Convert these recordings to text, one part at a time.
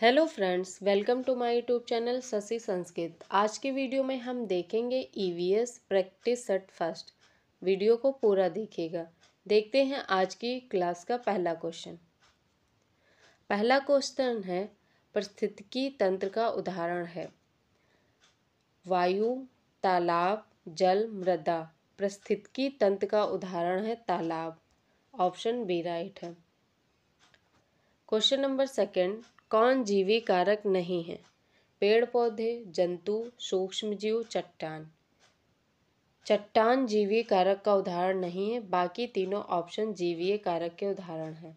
hello friends welcome to my YouTube channel Shashi Sanskrit आज के video में हम देखेंगे EVS practice set first video को पूरा देखिएगा देखते हैं आज की क्लास का पहला क्वेश्चन पहला क्वेश्चन है परिस्थितिकी तंत्र का उदाहरण है वायु तालाब जल मृदा परिस्थितिकी तंत्र का उदाहरण है तालाब ऑप्शन बी राइट है क्वेश्चन नंबर सेकंड कौन जीवी कारक नहीं है पेड़ पौधे जंतु सूक्ष्म जीव चट्टान चट्टान जीवी कारक का उदाहरण नहीं है बाकी तीनों ऑप्शन जीवीय कारक के उदाहरण हैं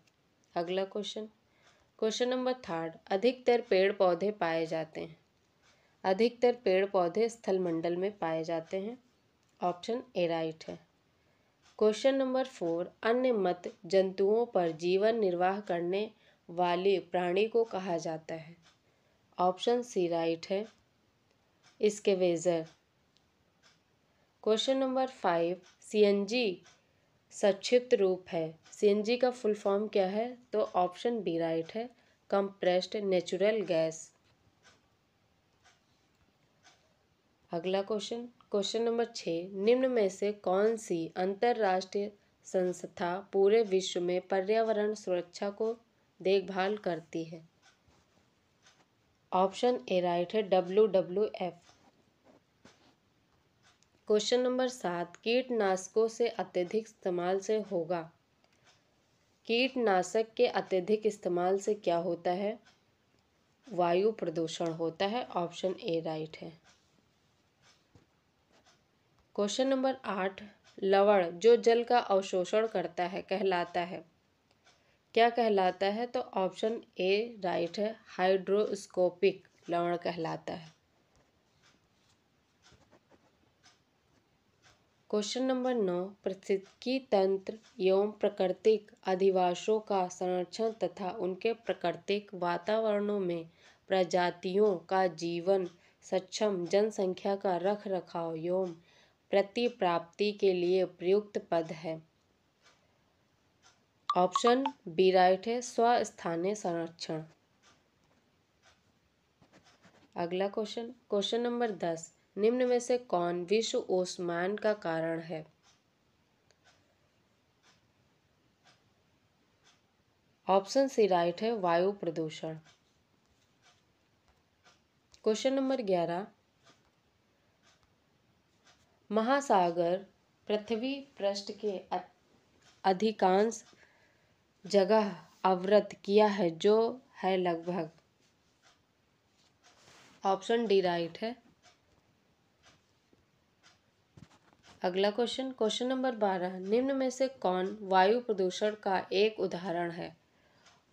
अगला क्वेश्चन क्वेश्चन नंबर थर्ड अधिकतर पेड़ पौधे पाए जाते हैं अधिकतर पेड़ पौधे स्थल मंडल में पाए जाते हैं ऑप्शन ए राइट है क्वेश्चन नंबर फोर अन्य मत जंतुओं पर जीवन निर्वाह करने वाले प्राणी को कहा जाता है ऑप्शन सी राइट है इसके वेजर क्वेश्चन नंबर फाइव सीएनजी संक्षिप्त रूप है सीएनजी का फुल फॉर्म क्या है तो ऑप्शन बी राइट है कंप्रेस्ड नेचुरल गैस अगला क्वेश्चन क्वेश्चन नंबर छः निम्न में से कौन सी अंतर्राष्ट्रीय संस्था पूरे विश्व में पर्यावरण सुरक्षा को देखभाल करती है ऑप्शन ए राइट है W W F question number सात कीटनाशकों से अत्यधिक इस्तेमाल से होगा कीटनाशक के अत्यधिक इस्तेमाल से क्या होता है वायु प्रदूषण होता है ऑप्शन ए राइट है क्वेश्चन नंबर आठ लवण जो जल का अवशोषण करता है कहलाता है क्या कहलाता है तो ऑप्शन ए राइट है हाइड्रोस्कोपिक लवण कहलाता है क्वेश्चन नंबर नौ प्रसिद्धि तंत्र एवं प्राकृतिक अधिवासों का संरक्षण तथा उनके प्राकृतिक वातावरणों में प्रजातियों का जीवन सक्षम जनसंख्या का रख रखाव एवं प्रतिप्राप्ति के लिए प्रयुक्त पद है ऑप्शन बी राइट है स्वस्थानीय संरक्षण अगला क्वेश्चन क्वेश्चन नंबर दस निम्न में से कौन विश्व ओस्मान का कारण है ऑप्शन सी राइट है वायु प्रदूषण क्वेश्चन नंबर ग्यारह महासागर पृथ्वी पृष्ठ के अधिकांश जगह अवरत किया है जो है लगभग ऑप्शन डी राइट है अगला क्वेश्चन क्वेश्चन नंबर बारह निम्न में से कौन वायु प्रदूषण का एक उदाहरण है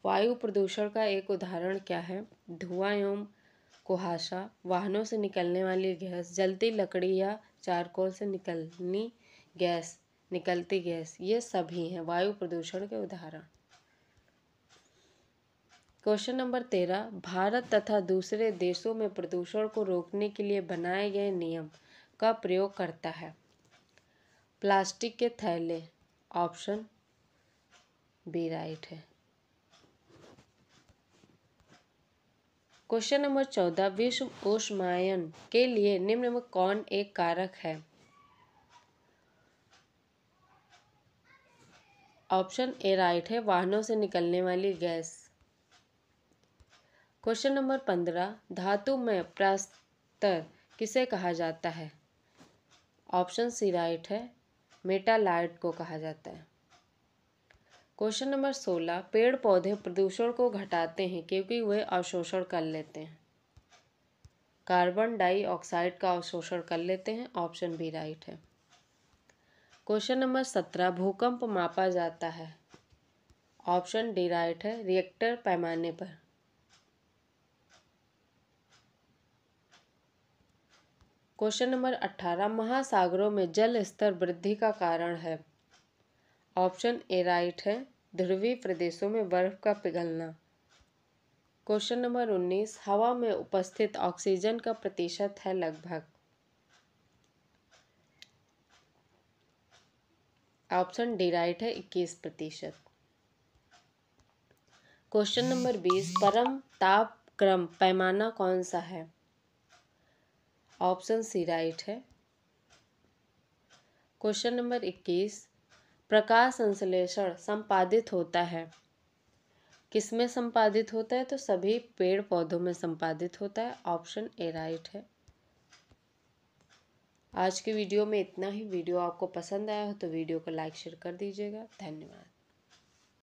वायु प्रदूषण का एक उदाहरण क्या है धुआं एवं कुहासा वाहनों से निकलने वाली गैस जलती लकड़ी या चारकोल से निकलनी गैस निकलती गैस ये सभी हैं वायु प्रदूषण के उदाहरण क्वेश्चन नंबर तेरह भारत तथा दूसरे देशों में प्रदूषण को रोकने के लिए बनाए गए नियम का प्रयोग करता है प्लास्टिक के थैले ऑप्शन बी राइट है क्वेश्चन नंबर चौदह विश्व उष्मायन के लिए निम्न में कौन एक कारक है ऑप्शन ए राइट है वाहनों से निकलने वाली गैस क्वेश्चन नंबर पंद्रह धातु में प्रास्तर किसे कहा जाता है ऑप्शन सी राइट है मेटालाइट को कहा जाता है क्वेश्चन नंबर सोलह पेड़ पौधे प्रदूषण को घटाते हैं क्योंकि वे अवशोषण कर लेते हैं कार्बन डाइऑक्साइड का अवशोषण कर लेते हैं ऑप्शन बी राइट है क्वेश्चन नंबर सत्रह भूकंप मापा जाता है ऑप्शन डी राइट है रिएक्टर पैमाने पर क्वेश्चन नंबर अट्ठारह महासागरों में जल स्तर वृद्धि का कारण है ऑप्शन ए राइट है ध्रुवीय प्रदेशों में बर्फ का पिघलना क्वेश्चन नंबर उन्नीस हवा में उपस्थित ऑक्सीजन का प्रतिशत है लगभग ऑप्शन डी राइट है इक्कीस प्रतिशत क्वेश्चन नंबर बीस परम ताप क्रम पैमाना कौन सा है ऑप्शन सी राइट है क्वेश्चन नंबर इक्कीस प्रकाश संश्लेषण संपादित होता है किसमें संपादित होता है तो सभी पेड़ पौधों में संपादित होता है ऑप्शन ए राइट है आज के वीडियो में इतना ही वीडियो आपको पसंद आया हो तो वीडियो को लाइक शेयर कर दीजिएगा धन्यवाद